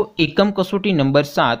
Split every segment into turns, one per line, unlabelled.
તો એકમ કસોટી નંબર સાત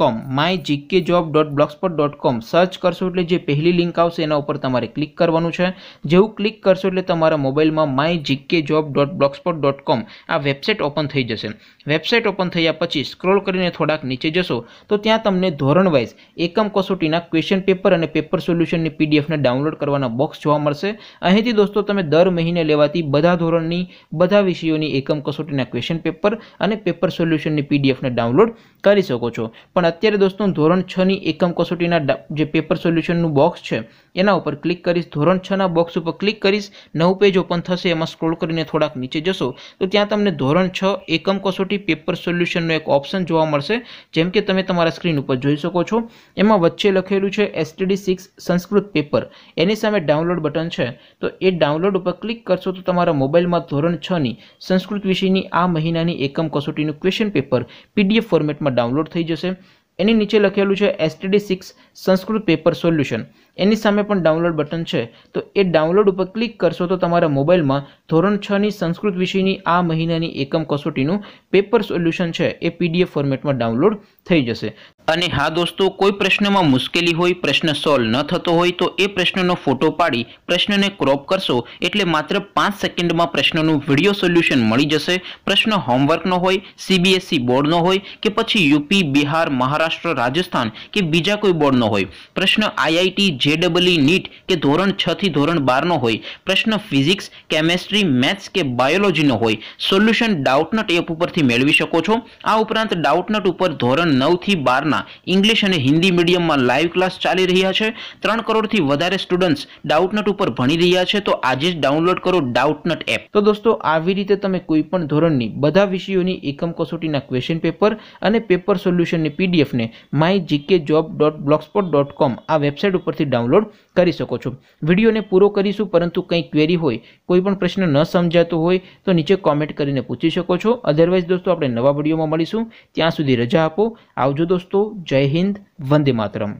com my GK job dot blogspot dot com search કરશો એટલે જે પહેલી લિંક આવશે એના ઉપર તમારે ક્લિક કરવાનું છે જેવું ક્લિક કરશો એટલે તમારા મોબાઈલમાં my GK job dot blogspot dot com આ વેબસાઇટ ઓપન થઈ જશે વેબસાઇટ ઓપન થયા પછી સ્ક્રોલ કરીને થોડાક નીચે જશો તો ત્યાં તમને ધોરણ વાઇઝ એકમ કસોટીના ક્વેશ્ચન પેપર અને પેપર સોલ્યુશનની પીડીએફને ડાઉનલોડ કરવાના બોક્સ જોવા મળશે અહીંથી દોસ્તો તમે દર મહિને લેવાતી બધા ધોરણની બધા વિષયોની એકમ કસોટીના ક્વેશ્ચન પેપર અને પેપર સોલ્યુશનની પીડીએફને ડાઉનલોડ કરી શકો છો પણ અને અત્યારે દોસ્તો ધોરણ છની એકમ કસોટીના જે પેપર સોલ્યુશનનું બોક્સ છે એના ઉપર ક્લિક કરીશ ધોરણ છના બોક્સ ઉપર ક્લિક કરીશ નવું પેજ ઓપન થશે એમાં સ્ક્રોલ કરીને થોડાક નીચે જશો તો ત્યાં તમને ધોરણ છ એકમ કસોટી પેપર સોલ્યુશનનો એક ઓપ્શન જોવા મળશે જેમ કે તમે તમારા સ્ક્રીન ઉપર જોઈ શકો છો એમાં વચ્ચે લખેલું છે એસટીડી સિક્સ સંસ્કૃત પેપર એની સામે ડાઉનલોડ બટન છે તો એ ડાઉનલોડ ઉપર ક્લિક કરશો તો તમારા મોબાઈલમાં ધોરણ છની સંસ્કૃત વિષયની આ મહિનાની એકમ કસોટીનું ક્વેશ્ચન પેપર પીડીએફ ફોર્મેટમાં ડાઉનલોડ થઈ જશે એની નીચે લખેલું છે STD six Sanskrit paper solution એની સામે પણ ડાઉનલોડ બટન છે તો એ ડાઉનલોડ ઉપર ક્લિક કરશો તો તમારા મોબાઈલમાં ધોરણ છની સંસ્કૃત વિષયની આ મહિનાની એકમ કસોટીનું પેપર સોલ્યુશન છે એ પીડીએફ ફોર્મેટમાં ડાઉનલોડ થઈ જશે અને હા દોસ્તો કોઈ પ્રશ્નમાં મુશ્કેલી હોય પ્રશ્ન સોલ્વ ન થતો હોય તો એ પ્રશ્નનો ફોટો પાડી પ્રશ્નને ક્રોપ કરશો એટલે માત્ર પાંચ સેકન્ડમાં પ્રશ્નનું વિડીયો સોલ્યુશન મળી જશે પ્રશ્ન હોમવર્કનો હોય સીબીએસઈ બોર્ડનો e હોય કે પછી યુપી બિહાર મહારાષ્ટ્ર રાજસ્થાન કે બીજા કોઈ બોર્ડનો હોય પ્રશ્ન આઈઆઈટી જેડબલઈ નીટ કે ધોરણ છ થી ધોરણ બારનો હોય પ્રશ્ન ફિઝિક્સ કેમેસ્ટ્રી મેથ્સ કે બાયોલોજીનો હોય સોલ્યુશન ડાઉટનટ એપ ઉપરથી મેળવી શકો છો આ ઉપરાંત ડાઉટનટ ઉપર ધોરણ નવથી બારના ઇંગ્લિશ અને હિન્દી મીડિયમમાં લાઈવ ક્લાસ ચાલી રહ્યા છે ત્રણ કરોડથી વધારે સ્ટુડન્ટ્સ ડાઉટનટ ઉપર ભણી રહ્યા છે તો આજે જ ડાઉનલોડ કરો ડાઉટનટ એપ તો દોસ્તો આવી રીતે તમે કોઈપણ ધોરણની બધા વિષયોની એકમ કસોટીના ક્વેશ્ચન પેપર અને પેપર સોલ્યુશનની પીડીએફને my GK job dot blogspot dot com આ વેબસાઇટ ઉપરથી ડાઉનલોડ કરી શકો છો વિડીયોને પૂરો કરીશું પરંતુ કંઈ ક્વેરી હોય કોઈ પણ પ્રશ્ન ન સમજાતો હોય તો નીચે કોમેન્ટ કરીને પૂછી શકો છો અધરવાઇઝ દોસ્તો આપણે નવા વિડીયોમાં મળીશું ત્યાં સુધી રજા આપો આવજો દોસ્તો જય હિન્દ વંદે માતરમ